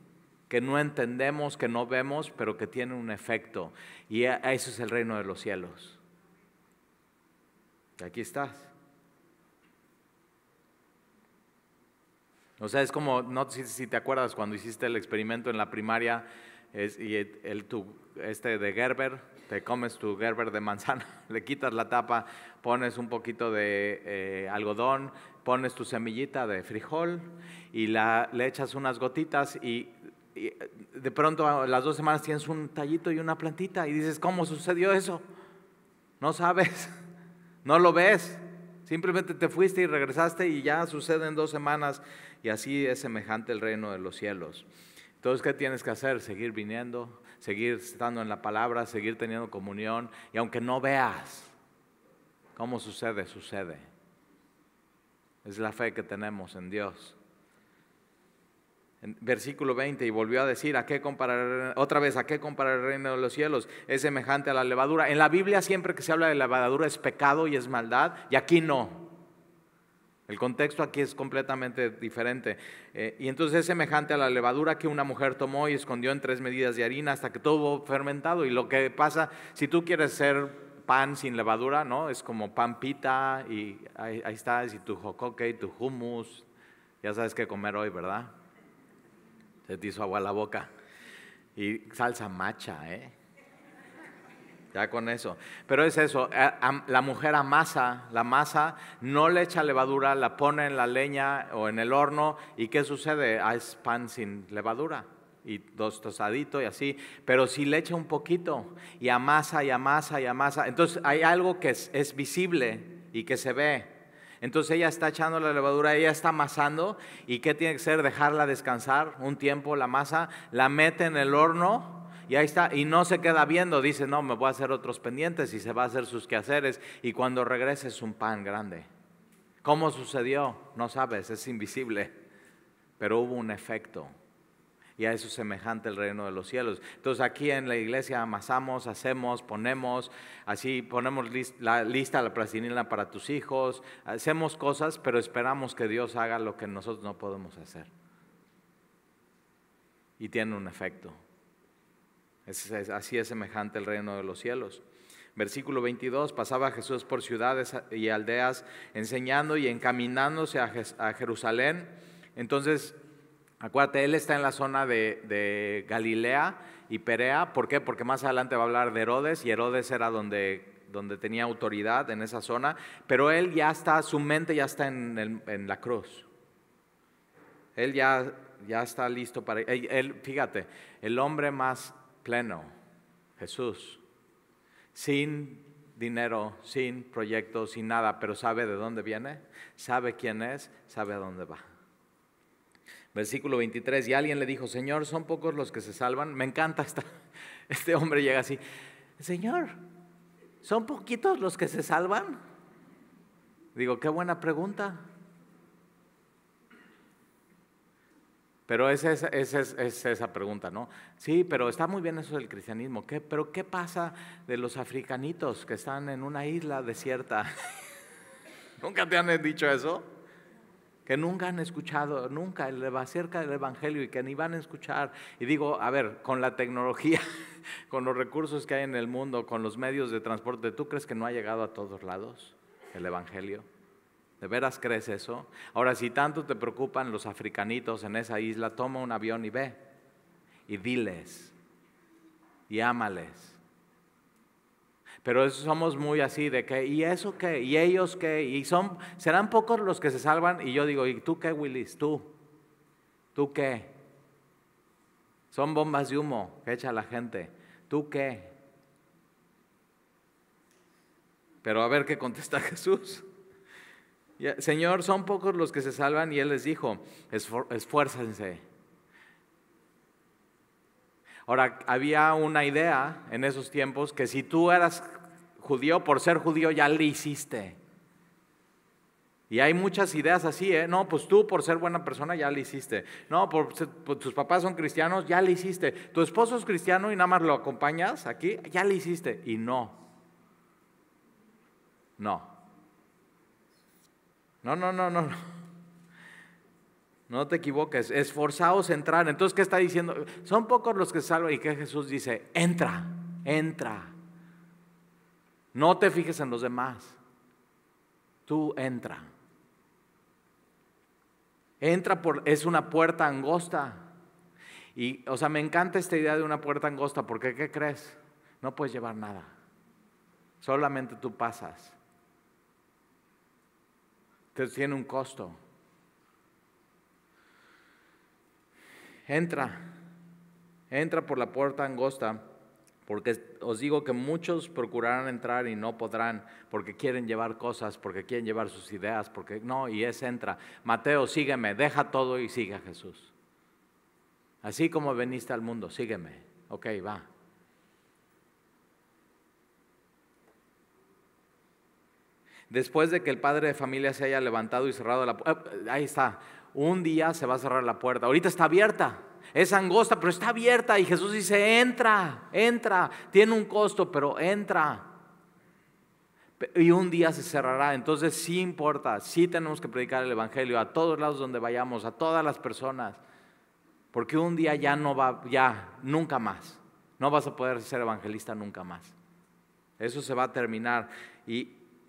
Speaker 1: que no entendemos, que no vemos, pero que tiene un efecto. Y e, eso es el reino de los cielos. aquí estás. O sea, es como, no sé si, te acuerdas cuando hiciste el experimento en la primaria y el, este de Gerber, te comes tu Gerber de manzana, le quitas la tapa, pones un poquito de eh, algodón, pones tu semillita de frijol y la, le echas unas gotitas y, de pronto a las dos semanas tienes un tallito y una plantita y dices, ¿cómo sucedió eso? No sabes, no lo ves. Simplemente te fuiste y regresaste y ya sucede en dos semanas y así es semejante el reino de los cielos. Entonces, ¿qué tienes que hacer? Seguir viniendo, seguir estando en la palabra, seguir teniendo comunión y aunque no veas cómo sucede, sucede. Es la fe que tenemos en Dios versículo 20, y volvió a decir, ¿a qué comparar, otra vez, ¿a qué comparar el reino de los cielos? Es semejante a la levadura. En la Biblia siempre que se habla de levadura es pecado y es maldad, y aquí no. El contexto aquí es completamente diferente. Eh, y entonces es semejante a la levadura que una mujer tomó y escondió en tres medidas de harina hasta que todo fermentado. Y lo que pasa, si tú quieres ser pan sin levadura, ¿no? Es como pan pita y ahí, está, y tu jocoque, tu hummus. Ya sabes qué comer hoy, ¿verdad? Se te hizo agua la boca. Y salsa macha, ¿eh? Ya con eso. Pero es eso, eh, la mujer amasa, la masa, no le echa levadura, la pone en la leña o en el horno y ¿qué sucede? Ah, es pan sin levadura y dos tostaditos y así, pero si le echa un poquito y amasa y amasa y amasa, entonces hay algo que es visible y que se ve, entonces ella está echando la levadura, ella está amasando y ¿qué tiene que ser? Dejarla descansar un tiempo, la masa, la mete en el horno y ahí está, y no se queda viendo, dice, no, me voy a hacer otros pendientes y se va a hacer sus quehaceres y cuando regrese es un pan grande. ¿Cómo sucedió? No sabes, es invisible, pero hubo un efecto y a eso es semejante el reino de los cielos. Entonces aquí en la iglesia amasamos, hacemos, ponemos, así ponemos la, lista la plastilina para tus hijos, hacemos cosas, pero esperamos que Dios haga lo que nosotros no podemos hacer. Y tiene un efecto. así es semejante el reino de los cielos. Versículo 22, pasaba Jesús por ciudades y aldeas enseñando y encaminándose a Jerusalén. Entonces Acuérdate, él está en la zona de, Galilea y Perea. ¿Por qué? Porque más adelante va a hablar de Herodes y Herodes era donde, donde tenía autoridad en esa zona. Pero él ya está, su mente ya está en, la cruz. Él ya, ya está listo para... él, fíjate, el hombre más pleno, Jesús, sin dinero, sin proyectos, sin nada, pero sabe de dónde viene, sabe quién es, sabe a dónde va. Versículo 23, y alguien le dijo, Señor, son pocos los que se salvan. Me encanta esta, este hombre llega así, Señor, ¿son poquitos los que se salvan? Digo, qué buena pregunta. Pero esa es, esa, pregunta, ¿no? Sí, pero está muy bien eso del cristianismo. ¿Qué, pero ¿qué pasa de los africanitos que están en una isla desierta? ¿Nunca te han dicho eso? que nunca han escuchado, nunca acerca del Evangelio y que ni van a escuchar. Y digo, a ver, con la tecnología, con los recursos que hay en el mundo, con los medios de transporte, ¿tú crees que no ha llegado a todos lados el Evangelio? ¿De veras crees eso? Ahora, si tanto te preocupan los africanitos en esa isla, toma un avión y ve y diles y ámales pero somos muy así de que, ¿y eso qué? ¿Y ellos qué? Y son, serán pocos los que se salvan. Y yo digo, ¿y tú qué, Willis? ¿Tú? ¿Tú qué? Son bombas de humo que echa la gente. ¿Tú qué? Pero a ver qué contesta Jesús. Señor, son pocos los que se salvan y Él les dijo, esfuércense. Ahora, había una idea en esos tiempos que si tú eras judío por ser judío ya le hiciste. Y hay muchas ideas así, ¿eh? No, pues tú por ser buena persona ya le hiciste. No, por, pues, tus papás son cristianos, ya le hiciste. Tu esposo es cristiano y nada más lo acompañas aquí, ya le hiciste. Y no. No. No, no, no, no. No te equivoques. Esforzaos a entrar. Entonces, ¿qué está diciendo? Son pocos los que salvan. ¿Y que Jesús dice? Entra, entra. No te fijes en los demás. Tú entra. Entra por, es una puerta angosta. Y, o sea, me encanta esta idea de una puerta angosta, porque ¿qué crees? No puedes llevar nada. Solamente tú pasas. te tiene un costo. Entra. Entra por la puerta angosta. Porque os digo que muchos procurarán entrar y no podrán, porque quieren llevar cosas, porque quieren llevar sus ideas, porque no, y es entra. Mateo, sígueme, deja todo y sigue a Jesús. Así como veniste al mundo, sígueme. Ok, va. Después de que el padre de familia se haya levantado y cerrado la puerta, eh, ahí está, un día se va a cerrar la puerta, ahorita está abierta es angosta, pero está abierta. Y Jesús dice, entra, entra, tiene un costo, pero entra. Y un día se cerrará. Entonces sí importa, sí tenemos que predicar el Evangelio a todos lados donde vayamos, a todas las personas. Porque un día ya no va, ya, nunca más. No vas a poder ser evangelista nunca más. Eso se va a terminar. Y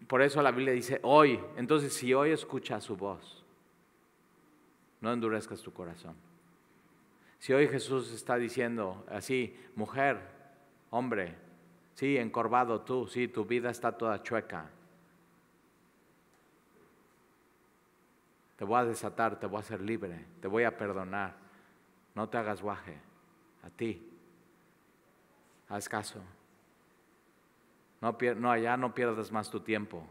Speaker 1: por eso la Biblia dice, hoy, entonces si hoy escuchas su voz, no endurezcas tu corazón. Si hoy Jesús está diciendo así, mujer, hombre, sí, encorvado tú, sí, tu vida está toda chueca. Te voy a desatar, te voy a hacer libre, te voy a perdonar. No te hagas guaje, a ti. Haz caso. No, no allá no pierdas más tu tiempo.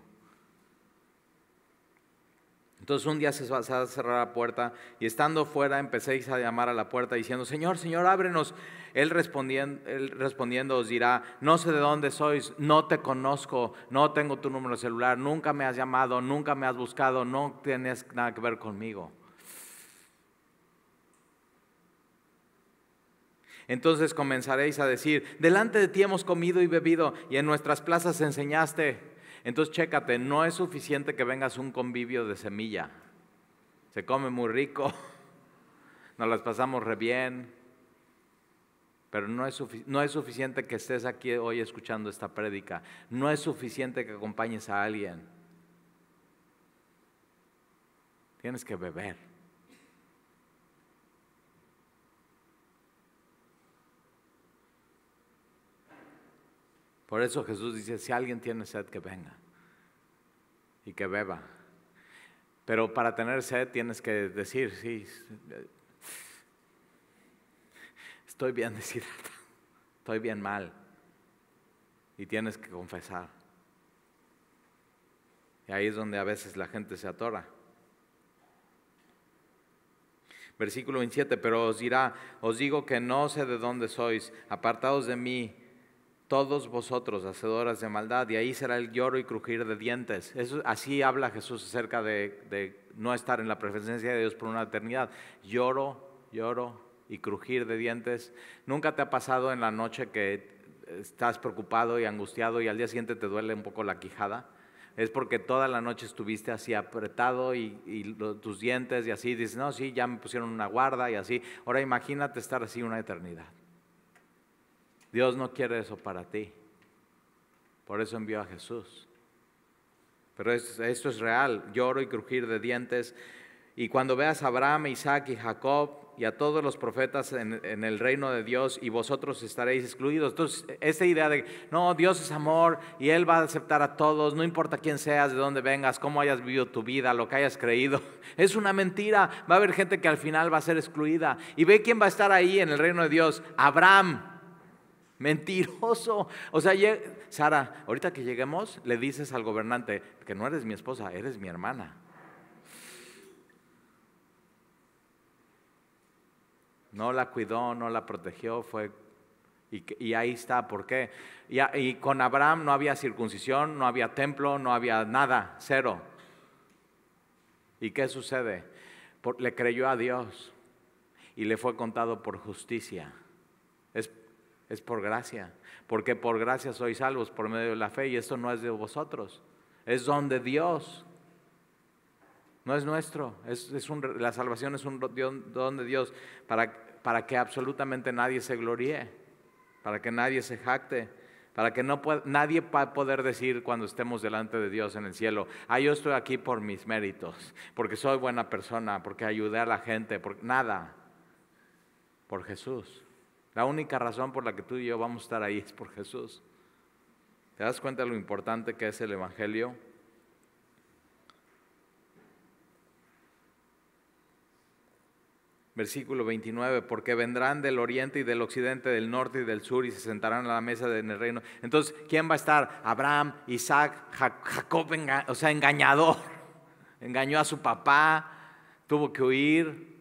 Speaker 1: Entonces un día se va a cerrar la puerta y estando fuera empecéis a llamar a la puerta diciendo, Señor, Señor, ábrenos. Él respondiendo, él respondiendo os dirá, no sé de dónde sois, no te conozco, no tengo tu número celular, nunca me has llamado, nunca me has buscado, no tienes nada que ver conmigo. Entonces comenzaréis a decir, delante de ti hemos comido y bebido y en nuestras plazas enseñaste. Entonces, chécate, no es suficiente que vengas un convivio de semilla. Se come muy rico, nos las pasamos re bien, pero no es, no es suficiente que estés aquí hoy escuchando esta prédica. No es suficiente que acompañes a alguien. Tienes que beber. Por eso Jesús dice, si alguien tiene sed, que venga y que beba. Pero para tener sed tienes que decir, sí, estoy bien deshidratado, estoy bien mal. Y tienes que confesar. Y ahí es donde a veces la gente se atora. Versículo 27, pero os dirá, os digo que no sé de dónde sois, apartados de mí, todos vosotros, hacedoras de maldad, y ahí será el lloro y crujir de dientes. así habla Jesús acerca de, no estar en la presencia de Dios por una eternidad. Lloro, lloro y crujir de dientes. ¿Nunca te ha pasado en la noche que estás preocupado y angustiado y al día siguiente te duele un poco la quijada? es porque toda la noche estuviste así apretado y, tus dientes y así, dices, no, sí, ya me pusieron una guarda y así. Ahora imagínate estar así una eternidad. Dios no quiere eso para ti. Por eso envió a Jesús. Pero esto, es real, lloro y crujir de dientes. Y cuando veas a Abraham, Isaac y Jacob y a todos los profetas en, en, el reino de Dios y vosotros estaréis excluidos. Entonces, esta idea de, no, Dios es amor y Él va a aceptar a todos, no importa quién seas, de dónde vengas, cómo hayas vivido tu vida, lo que hayas creído, es una mentira. Va a haber gente que al final va a ser excluida. Y ve quién va a estar ahí en el reino de Dios. Abraham, Mentiroso. O sea, Sara, ahorita que lleguemos, le dices al gobernante que no eres mi esposa, eres mi hermana. No la cuidó, no la protegió, fue... Y, ahí está, ¿por qué? Y, con Abraham no había circuncisión, no había templo, no había nada, cero. ¿Y qué sucede? le creyó a Dios y le fue contado por justicia es por gracia, porque por gracia sois salvos por medio de la fe y esto no es de vosotros, es don de Dios. No es nuestro, es, la salvación es un don de Dios para, para que absolutamente nadie se gloríe, para que nadie se jacte, para que no nadie pueda poder decir cuando estemos delante de Dios en el cielo, ah, yo estoy aquí por mis méritos, porque soy buena persona, porque ayudé a la gente, por nada, por Jesús. La única razón por la que tú y yo vamos a estar ahí es por Jesús. ¿Te das cuenta de lo importante que es el Evangelio? Versículo 29, porque vendrán del oriente y del occidente, del norte y del sur y se sentarán a la mesa en el reino. Entonces, ¿quién va a estar? Abraham, Isaac, Jacob, o sea, engañador. Engañó a su papá, tuvo que huir.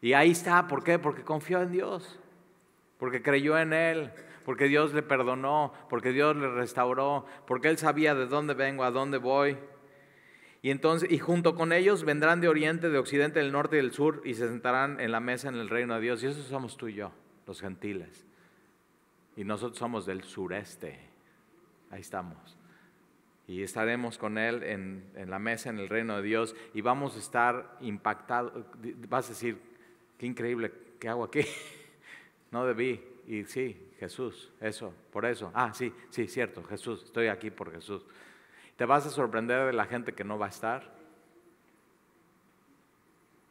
Speaker 1: Y ahí está, ¿por qué? Porque confió en Dios porque creyó en Él, porque Dios le perdonó, porque Dios le restauró, porque Él sabía de dónde vengo, a dónde voy. Y entonces, y junto con ellos vendrán de oriente, de occidente, del norte y del sur, y se sentarán en la mesa en el reino de Dios. Y esos somos tú y yo, los gentiles. Y nosotros somos del sureste. Ahí estamos. Y estaremos con Él en, en la mesa en el reino de Dios. Y vamos a estar impactados. Vas a decir, qué increíble, ¿qué hago aquí? No debí. Y sí, Jesús, eso, por eso. Ah, sí, sí, cierto, Jesús, estoy aquí por Jesús. Te vas a sorprender de la gente que no va a estar.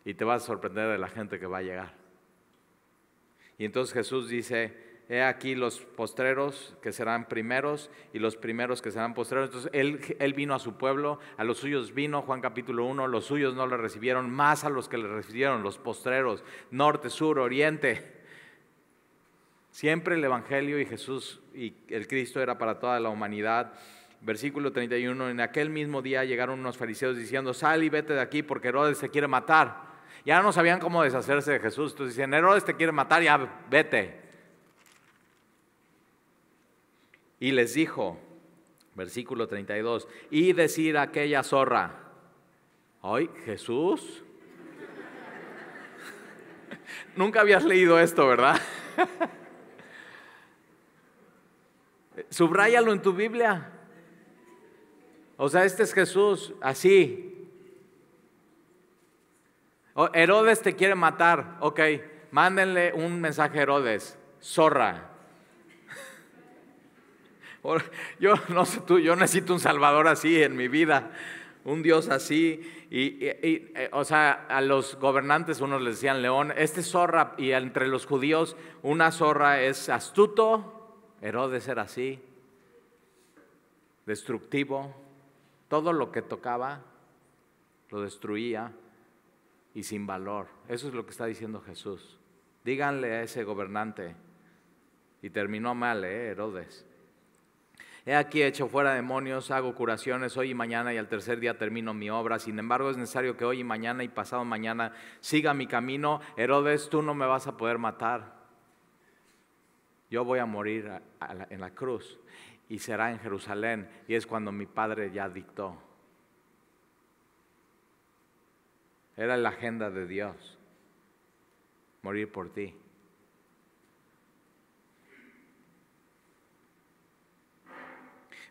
Speaker 1: Y te vas a sorprender de la gente que va a llegar. Y entonces Jesús dice, he aquí los postreros que serán primeros y los primeros que serán postreros. Entonces él, vino a su pueblo, a los suyos vino, Juan capítulo 1, los suyos no le recibieron, más a los que le recibieron, los postreros, norte, sur, oriente. Siempre el Evangelio y Jesús y el Cristo era para toda la humanidad. Versículo 31, en aquel mismo día llegaron unos fariseos diciendo, sal y vete de aquí porque Herodes te quiere matar. Ya no sabían cómo deshacerse de Jesús. Entonces dicen, Herodes te quiere matar, ya vete. Y les dijo, versículo 32, y decir a aquella zorra, hoy Jesús. Nunca habías leído esto, ¿verdad? Subráyalo en tu Biblia. O sea, este es Jesús, así. Herodes te quiere matar. Ok, mándenle un mensaje a Herodes. Zorra. Yo no sé tú, yo necesito un Salvador así en mi vida, un Dios así. Y, eh, o sea, a los gobernantes unos les decían león, este es zorra, y entre los judíos una zorra es astuto, Herodes era así, destructivo, todo lo que tocaba lo destruía y sin valor. Eso es lo que está diciendo Jesús. Díganle a ese gobernante, y terminó mal, ¿eh? Herodes. He aquí hecho fuera demonios, hago curaciones hoy y mañana y al tercer día termino mi obra. Sin embargo, es necesario que hoy y mañana y pasado mañana siga mi camino. Herodes, tú no me vas a poder matar yo voy a morir en la cruz y será en Jerusalén. Y es cuando mi padre ya dictó. Era la agenda de Dios, morir por ti.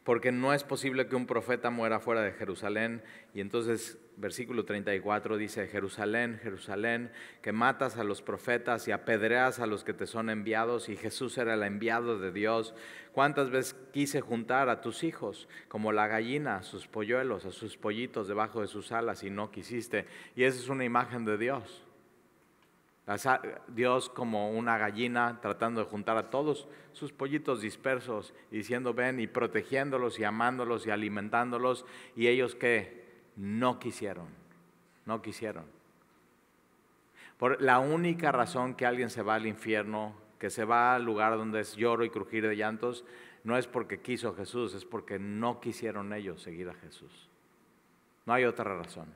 Speaker 1: porque no es posible que un profeta muera fuera de Jerusalén. Y entonces versículo 34 dice, Jerusalén, Jerusalén, que matas a los profetas y apedreas a los que te son enviados, y Jesús era el enviado de Dios. ¿Cuántas veces quise juntar a tus hijos como la gallina, a sus polluelos, a sus pollitos debajo de sus alas, y no quisiste? Y esa es una imagen de Dios. Dios como una gallina tratando de juntar a todos sus pollitos dispersos, diciendo ven y protegiéndolos y amándolos y alimentándolos. Y ellos que no quisieron, no quisieron. Por la única razón que alguien se va al infierno, que se va al lugar donde es lloro y crujir de llantos, no es porque quiso Jesús, es porque no quisieron ellos seguir a Jesús. No hay otra razón.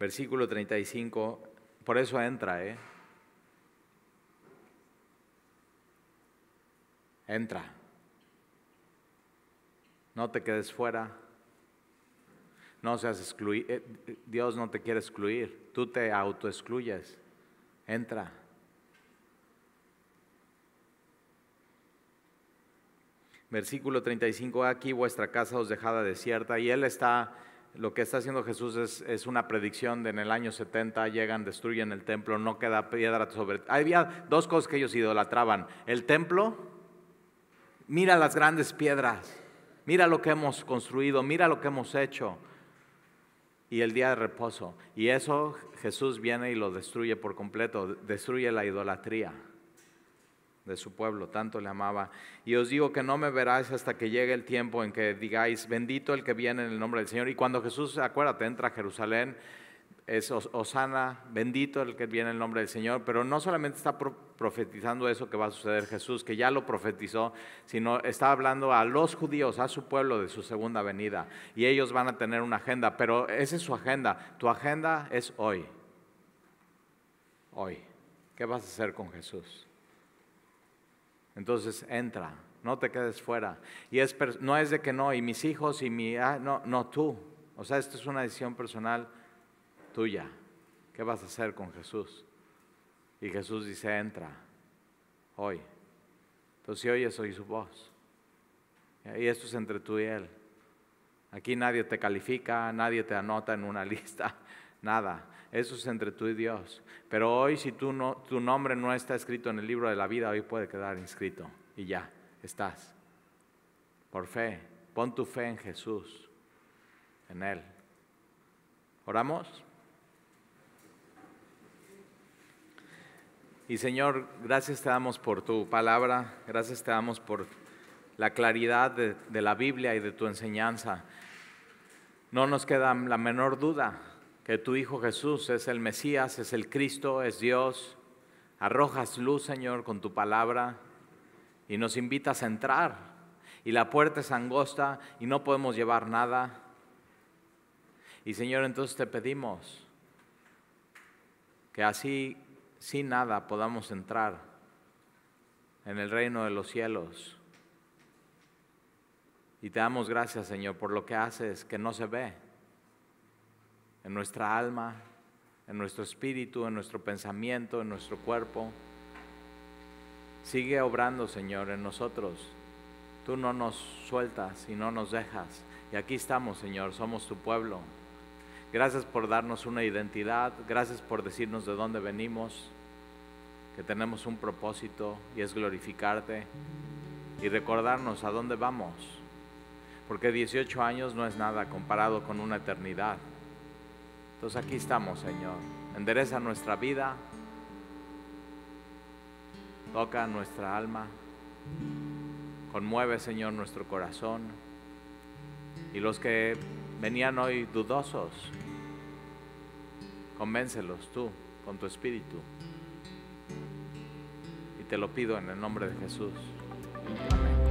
Speaker 1: Versículo 35, por eso entra, ¿eh? Entra. No te quedes fuera. No seas excluido. Eh, Dios no te quiere excluir. Tú te autoexcluyes. Entra. Versículo 35, aquí vuestra casa os dejada desierta y Él está lo que está haciendo Jesús es, una predicción de en el año 70 llegan, destruyen el templo, no queda piedra sobre... Había dos cosas que ellos idolatraban. El templo, mira las grandes piedras, mira lo que hemos construido, mira lo que hemos hecho. Y el día de reposo. Y eso Jesús viene y lo destruye por completo, destruye la idolatría de su pueblo, tanto le amaba. Y os digo que no me veráis hasta que llegue el tiempo en que digáis, bendito el que viene en el nombre del Señor. Y cuando Jesús, acuérdate, entra a Jerusalén, es Osana, bendito el que viene en el nombre del Señor, pero no solamente está profetizando eso que va a suceder Jesús, que ya lo profetizó, sino está hablando a los judíos, a su pueblo de su segunda venida, y ellos van a tener una agenda, pero esa es su agenda, tu agenda es hoy, hoy, ¿qué vas a hacer con Jesús? Entonces entra, no te quedes fuera. Y es, no es de que no, y mis hijos y mi... Ah, no, no, tú. O sea, esto es una decisión personal tuya. ¿Qué vas a hacer con Jesús? Y Jesús dice, entra hoy. Entonces, si oyes, oí su voz. Y esto es entre tú y Él. Aquí nadie te califica, nadie te anota en una lista, nada. Eso es entre tú y Dios. Pero hoy si tu nombre no está escrito en el libro de la vida, hoy puede quedar inscrito y ya, estás. Por fe, pon tu fe en Jesús, en Él. ¿Oramos? Y Señor, gracias te damos por tu palabra, gracias te damos por la claridad de, de, la Biblia y de tu enseñanza. No nos queda la menor duda que tu Hijo Jesús es el Mesías, es el Cristo, es Dios. Arrojas luz, Señor, con tu palabra y nos invitas a entrar. Y la puerta es angosta y no podemos llevar nada. Y Señor, entonces te pedimos que así, sin nada, podamos entrar en el reino de los cielos. Y te damos gracias, Señor, por lo que haces que no se ve en nuestra alma, en nuestro espíritu, en nuestro pensamiento, en nuestro cuerpo. Sigue obrando, Señor, en nosotros. Tú no nos sueltas y no nos dejas. Y aquí estamos, Señor, somos tu pueblo. Gracias por darnos una identidad, gracias por decirnos de dónde venimos, que tenemos un propósito y es glorificarte y recordarnos a dónde vamos. Porque 18 años no es nada comparado con una eternidad. Entonces aquí estamos, Señor. Endereza nuestra vida. Toca nuestra alma. Conmueve, Señor, nuestro corazón. Y los que venían hoy dudosos, convéncelos tú con tu espíritu. Y te lo pido en el nombre de Jesús. Amén.